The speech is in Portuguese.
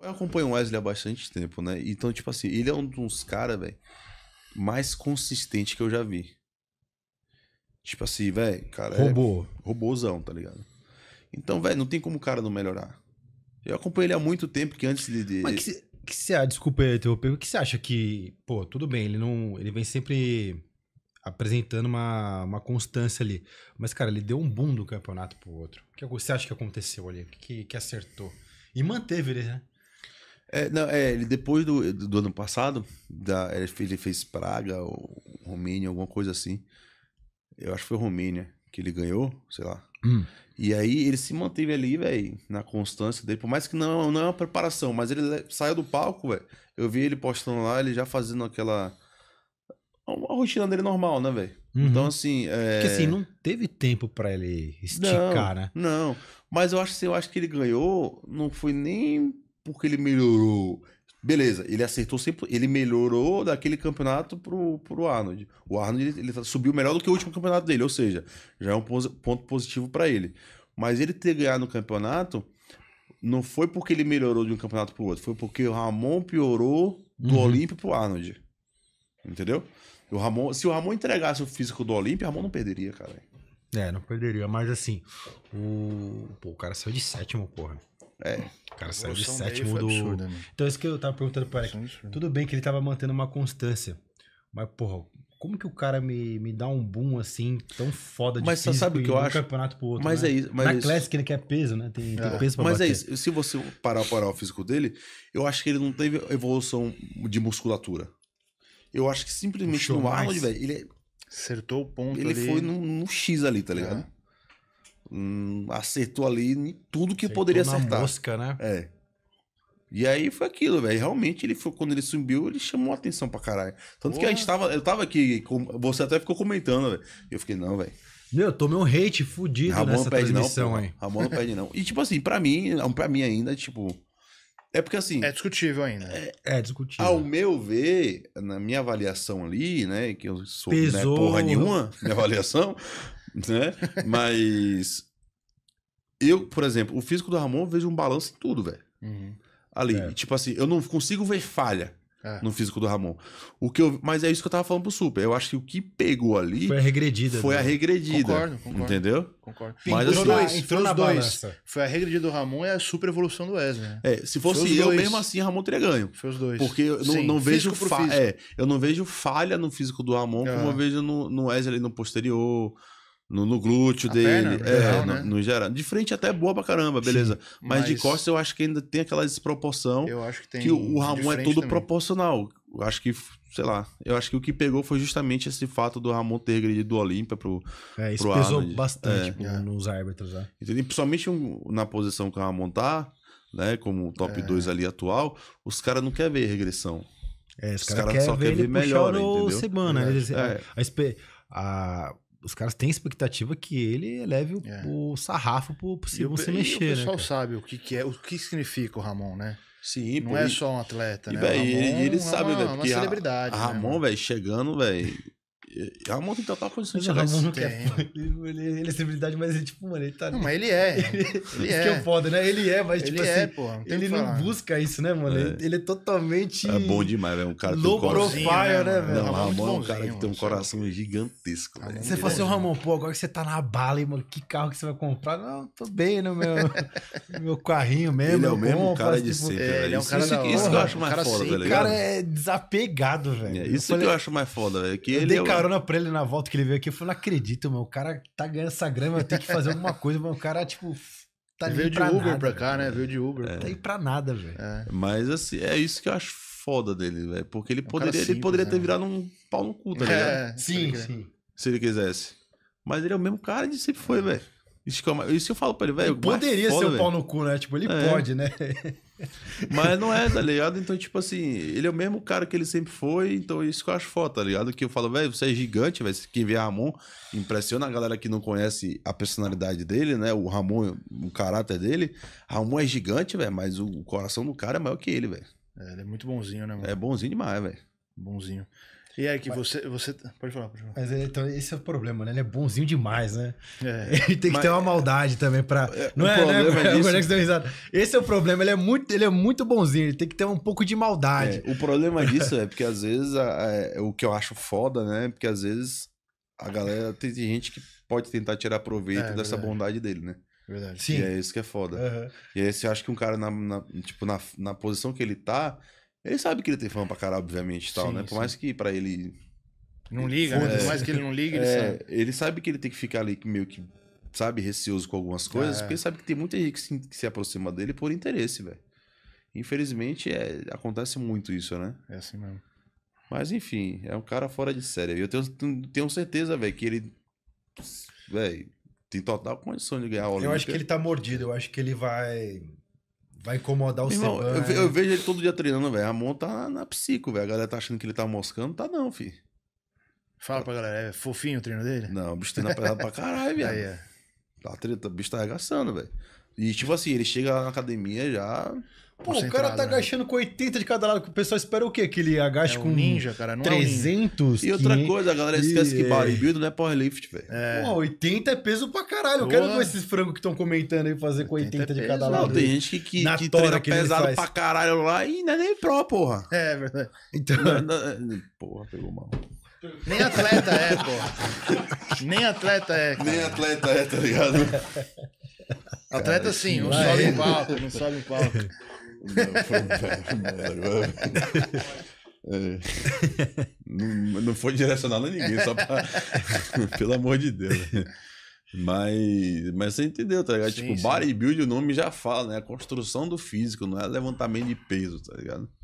Eu acompanho o Wesley há bastante tempo, né? Então, tipo assim, ele é um dos caras, velho, mais consistente que eu já vi. Tipo assim, velho, cara. É Robô. É robôzão, tá ligado? Então, velho, não tem como o cara não melhorar. Eu acompanho ele há muito tempo, que antes de. de... Mas que você. Ah, desculpa interromper, o que você acha que. Pô, tudo bem, ele não. Ele vem sempre apresentando uma, uma constância ali. Mas, cara, ele deu um boom do campeonato pro outro. O que você acha que aconteceu ali? O que, que acertou? E manteve ele, né? É, não, é, ele depois do, do ano passado, da, ele, fez, Praga, ou Romênia, alguma coisa assim. Eu acho que foi Romênia que ele ganhou, sei lá. Hum. E aí ele se manteve ali, velho, na constância dele. Por mais que não, não é uma preparação, mas ele saiu do palco, velho. Eu vi ele postando lá, ele já fazendo aquela. Uma rotina dele normal, né, velho? Uhum. Então, assim. É... Porque assim, não teve tempo para ele esticar, não, né? Não. Mas eu acho, assim, eu acho que ele ganhou, não foi nem porque ele melhorou. Beleza, ele acertou sempre. Ele melhorou daquele campeonato pro, pro Arnold. O Arnold ele, ele subiu melhor do que o último campeonato dele, ou seja, já é um ponto positivo para ele. Mas ele ter ganhado o campeonato não foi porque ele melhorou de um campeonato pro outro, foi porque o Ramon piorou do uhum. Olímpio pro Arnold. Entendeu? O Ramon, se o Ramon entregasse o físico do Olímpio, o Ramon não perderia, cara. É, não perderia, mas assim, o, pô, o cara saiu de sétimo, porra. É. O cara saiu de sétimo do. Absurdo, né? Então, é isso que eu tava perguntando para ele. Tudo bem que ele tava mantendo uma constância. Mas, porra, como que o cara me, me dá um boom assim, tão foda de mas físico sabe o que eu um acho? campeonato pro outro? Mas né? é isso. Mas Na é Classic ele quer peso, né? Tem, é. tem peso pra Mas é bater. é isso. Se você parar para o físico dele, eu acho que ele não teve evolução de musculatura. Eu acho que simplesmente no Arnold, velho, ele. É Acertou o ponto. Ele ali. foi no, no X ali, tá ligado? É. Hum, acertou ali tudo que acertou poderia acertar. Mosca, né? É. E aí foi aquilo, velho. Realmente, ele foi, quando ele subiu, ele chamou a atenção pra caralho. Tanto Boa. que a gente tava. Eu tava aqui, você até ficou comentando, velho. Eu fiquei, não, velho. Meu, eu tomei um hate fudido Ramon nessa perde transmissão, não, hein? Ramon não perde, não. E, tipo assim, pra mim, pra mim ainda, tipo. É porque assim. É discutível ainda. É, é discutível. Ao meu ver, na minha avaliação ali, né? Que eu sou é Pesou. né, porra nenhuma, minha avaliação né? Mas eu, por exemplo, o físico do Ramon, eu vejo um balanço em tudo, velho. Uhum. Ali, é. tipo assim, eu não consigo ver falha. É. No físico do Ramon. O que eu, mas é isso que eu tava falando pro Super. Eu acho que o que pegou ali. Foi a regredida. Foi né? a regredida. Concordo, concordo. Entendeu? Concordo. Mas, assim, dois, entrou na dois. Balança. Foi a regredida do Ramon e a super evolução do Wesley. Né? É, se fosse eu, mesmo assim, Ramon teria ganho. Foi os dois. Porque eu Sim, não, não vejo é, eu não vejo falha no físico do Ramon é. como eu vejo no, no Wesley ali no posterior. No, no glúteo a dele, perna, é, geral, no, né? no, geral. De frente até boa pra caramba, beleza. Sim, mas, mas, de costas eu acho que ainda tem aquela desproporção. Eu acho que tem. Que o, Ramon é tudo também. proporcional. Eu acho que, sei lá, eu acho que o que pegou foi justamente esse fato do Ramon ter regredido do Olímpia pro. É, isso pro pesou Arnold. bastante é. Pro, é. nos árbitros, né? Entendeu? Principalmente na posição que o Ramon tá, né? Como o top 2 é. ali atual, os caras não querem ver regressão. É, os caras cara, quer só querem ver, ver melhor, entendeu? semana. É. Né? é. A, a os caras têm expectativa que ele leve o, é. o sarrafo pro possível se mexer. o né, pessoal né, sabe o que, que, é, o que significa o Ramon, né? Sim, não é só um atleta, e, né? Véio, Ramon, ele, ele sabe, velho, é uma, uma celebridade. A, a né, Ramon, velho, chegando, velho. Ramon tem total condição de Ramon não quer. Ele, ele é celebridade, mas ele, tipo, mano, ele tá. Não, mas ele é. Ele, ele é. Isso que é. é foda, né? Ele é, mas, tipo é, assim, ele assim. É, pô ele não busca isso, né, mano? É. Ele, é totalmente. É bom demais, velho. Um cara que tem um profile, né, né velho? Não, tá Ramon, Ramon é um cara que tem um coração gigantesco, tá velho. Você fala assim, Ramon, pô, agora que você tá na bala, hein, mano, que carro que você vai comprar? Não, tô bem no né, meu, meu carrinho mesmo. Ele é o mesmo cara de sempre, velho. É isso, isso que eu acho mais foda, velho esse O cara é desapegado, velho. Isso que eu acho mais foda, velho. Que ele é carona pra ele na volta que ele veio aqui. Eu falei, não acredito, meu. O cara tá ganhando essa grana, eu tenho que fazer alguma coisa, mas o cara, tipo. Tá ele veio de Uber nada, pra cá, né? Veio de Uber. É. Tá aí pra nada, velho. É. Mas assim, é isso que eu acho foda dele, velho. Porque ele é um poderia, simples, ele poderia né? ter virado um pau no cu, tá ligado? É, sim, sim. Se ele quisesse. Mas ele é o mesmo cara de sempre foi, velho. Isso que eu falo pra ele, velho. Poderia foda, ser um pau no cu, né? Tipo, ele é. pode, né? Mas não é, tá ligado? Então, tipo assim, ele é o mesmo cara que ele sempre foi, então isso que eu acho foda, tá ligado? Que eu falo, velho, você é gigante, velho. Quem vê Ramon impressiona a galera que não conhece a personalidade dele, né? O Ramon, o caráter dele. Ramon é gigante, velho, mas o coração do cara é maior que ele, velho. É, ele é muito bonzinho, né, mano? É bonzinho demais, velho. Bonzinho. E é que mas, você, você. Pode falar, pode falar. Mas então, esse é o problema, né? Ele é bonzinho demais, né? É, ele tem que mas, ter uma maldade também pra. É, não é, né? É, é esse é o problema, ele é, muito, ele é muito bonzinho, ele tem que ter um pouco de maldade. É, o problema disso é porque às vezes a, a, é, o que eu acho foda, né? Porque às vezes a galera tem gente que pode tentar tirar proveito dessa bondade dele, né? Verdade. Sim. E é isso que é foda. Uhum. E aí você acha que um cara na, na tipo, na, na posição que ele tá ele sabe que ele tem fama pra caralho, obviamente, tal, sim, né? Por sim. mais que pra ele. Não liga, né? Por mais que ele não liga, ele é, sabe. Ele sabe que ele tem que ficar ali meio que, sabe, receoso com algumas coisas, é. porque ele sabe que tem muita gente que se, que se aproxima dele por interesse, velho. Infelizmente, é, acontece muito isso, né? É assim mesmo. Mas enfim, é um cara fora de série. Eu tenho, tenho certeza, velho, que ele. Velho, tem total condição de ganhar a Olímpia. Eu acho que ele tá mordido, eu acho que ele vai. Vai incomodar o Irmão, eu, eu vejo ele todo dia treinando, velho. mão tá na psico, velho. A galera tá achando que ele tá moscando. Tá não, fi. Fala pra galera, é fofinho o treino dele? Não, o bicho treina pesado pra caralho, velho. Aí, é. Tá treta, o bicho tá arregaçando, velho. E tipo assim, ele chega na academia já. Pô, o cara tá né? com 80 de cada lado. O pessoal espera o quê? Que ele agache é um com ninja, cara, não 300? É um... E outra coisa, a galera esquece e... que bodybuilding não é powerlift, velho. É. Pô, 80 é peso pra caralho. Boa. Eu quero ver esses frangos que estão comentando aí fazer com 80, 80 é de cada lado. Não, tem gente que, que, que treina que pesado pra caralho lá e não é nem pró, porra. É, verdade. Então... Não, não... Porra, pegou mal. Nem atleta é, porra. nem atleta é. Cara. Nem atleta é, tá ligado? Atleta sim, não sobe em palco, não sobe em palco. não, não foi direcionado a ninguém, só pra. Pelo amor de Deus. Né? Mas, mas você entendeu, tá ligado? Sim, tipo, sim. o nome já fala, né? A construção do físico, não é levantamento de peso, tá ligado?